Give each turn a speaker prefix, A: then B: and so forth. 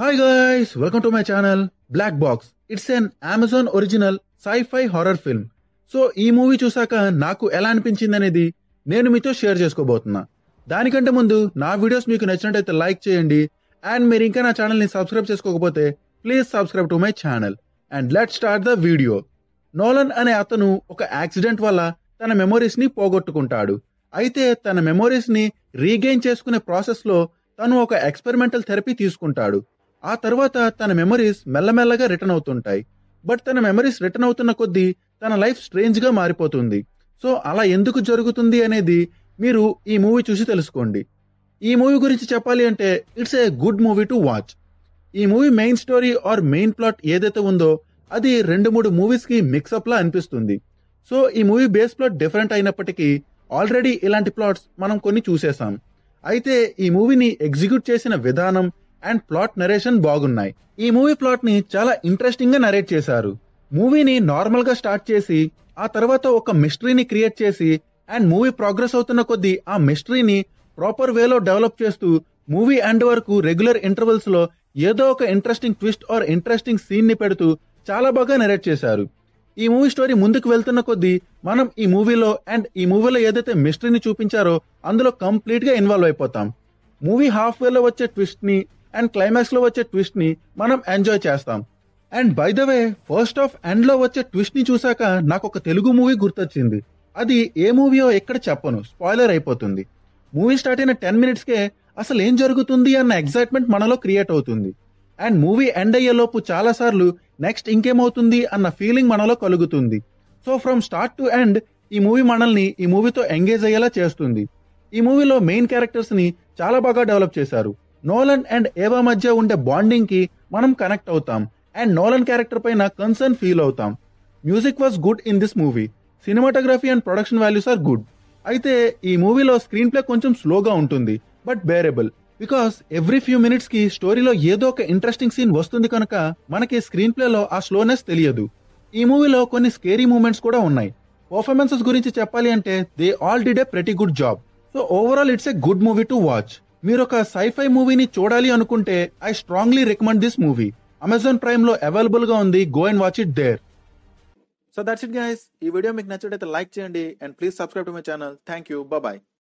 A: hi guys welcome to my channel black box it's an Amazon original scifi horror film so ఈ movie చూసాక నాకు ఎలా అనిపించింది అనేది నేను మీతో షేర్ చేసుకోబోతున్నా దానికంటే ముందు నా వీడియోస్ మీకు నచ్చినట్టయితే లైక్ చేయండి అండ్ మీరు ఇంకా నా ఛానల్ని సబ్స్క్రైబ్ చేసుకోకపోతే please subscribe to my channel and let start the video Nolan అనే అతను ఒక యాక్సిడెంట్ వల్ల తన మెమొరీస్ని పోగొట్టుకుంటాడు అయితే తన మెమొరీస్ని రీగెయిన్ చేసుకునే ప్రాసెస్లో తను ఒక ఎక్స్పెరిమెంటల్ థెరపీ తీసుకుంటాడు ఆ తర్వాత తన మెమరీస్ మెల్లమెల్లగా రిటర్న్ అవుతుంటాయి బట్ తన మెమరీస్ రిటర్న్ అవుతున్న కొద్దీ తన లైఫ్ గా మారిపోతుంది సో అలా ఎందుకు జరుగుతుంది అనేది మీరు ఈ మూవీ చూసి తెలుసుకోండి ఈ మూవీ గురించి చెప్పాలి అంటే it's a good movie to watch ఈ movie main story or main plot ఏదైతే ఉందో అది రెండు మూడు మూవీస్కి లా అనిపిస్తుంది సో ఈ మూవీ బేస్ ప్లాట్ డిఫరెంట్ అయినప్పటికీ ఆల్రెడీ ఇలాంటి ప్లాట్స్ మనం కొన్ని చూసేసాం అయితే ఈ మూవీని ఎగ్జిక్యూట్ చేసిన విధానం అండ్ ప్లాట్ నరేషన్ బాగున్నాయి ఈ మూవీ ప్లాట్ ని చాలా ఇంట్రెస్టింగ్ గా నరేట్ చేశారు మూవీని నార్మల్ గా స్టార్ట్ చేసి ఆ తర్వాత ఒక మిస్టరీని క్రియేట్ చేసి అండ్ మూవీ ప్రోగ్రెస్ అవుతున్న కొద్దీ ఆ మిస్టరీని ప్రాపర్ వేలో డెవలప్ చేస్తూ మూవీ ఎండ్ వరకు రెగ్యులర్ ఇంటర్వెల్స్ లో ఏదో ఒక interesting twist or interesting scene ని పెడుతూ చాలా బాగా నరేట్ చేశారు ఈ మూవీ స్టోరీ ముందుకు వెళ్తున్న కొద్దీ మనం ఈ మూవీలో అండ్ ఈ మూవీలో ఏదైతే మిస్టరీని చూపించారో అందులో కంప్లీట్ గా ఇన్వాల్వ్ అయిపోతాం మూవీ హాఫ్ వేలో వచ్చే ట్విస్ట్ ని అండ్ క్లైమాక్స్ లో వచ్చే ట్విస్ట్ ని మనం ఎంజాయ్ చేస్తాం and by the way first half end లో వచ్చే ట్విస్ట్ ని చూసాక నాకు ఒక తెలుగు మూవీ గుర్తొచ్చింది అది ఏ మూవీయో ఎక్కడ చెప్పను స్పాయిలర్ అయిపోతుంది మూవీ స్టార్ట్ అయిన టెన్ మినిట్స్కే అసలు ఏం జరుగుతుంది అన్న ఎగ్జైట్మెంట్ మనలో క్రియేట్ అవుతుంది అండ్ మూవీ ఎండ్ అయ్యేలోపు సార్లు నెక్స్ట్ ఇంకేమవుతుంది అన్న ఫీలింగ్ మనలో కలుగుతుంది so from start to end ఈ మూవీ మనల్ని ఈ మూవీతో ఎంగేజ్ అయ్యేలా చేస్తుంది ఈ మూవీలో మెయిన్ క్యారెక్టర్స్ని చాలా బాగా డెవలప్ చేశారు నోలన్ అండ్ ఏవా మధ్య ఉండే బాండింగ్ కి మనం కనెక్ట్ అవుతాం అండ్ నోలన్ క్యారెక్టర్ పైన కన్సర్న్ ఫీల్ అవుతాం music was good in this movie cinematography and production values are good అయితే ఈ మూవీలో స్క్రీన్ ప్లే కొంచెం స్లోగా ఉంటుంది but bearable because every few minutes కి స్టోరీలో ఏదో ఒక ఇంట్రెస్టింగ్ సీన్ వస్తుంది కనుక మనకి స్క్రీన్ ప్లేలో ఆ స్లోనెస్ తెలియదు ఈ మూవీలో కొన్ని స్కేరీ మూమెంట్స్ కూడా ఉన్నాయి పర్ఫార్మెన్సెస్ గురించి చెప్పాలి అంటే they all did a pretty good job so overall it's a good movie to watch మీరు ఒక సైఫై మూవీని చూడాలి అనుకుంటే I strongly recommend this movie Amazon Prime లో అవైలబుల్ గా ఉంది go and watch it there so that's it guys ఈ video మీకు నచ్చినట్లయితే లైక్ చేయండి and please subscribe to my channel thank you bye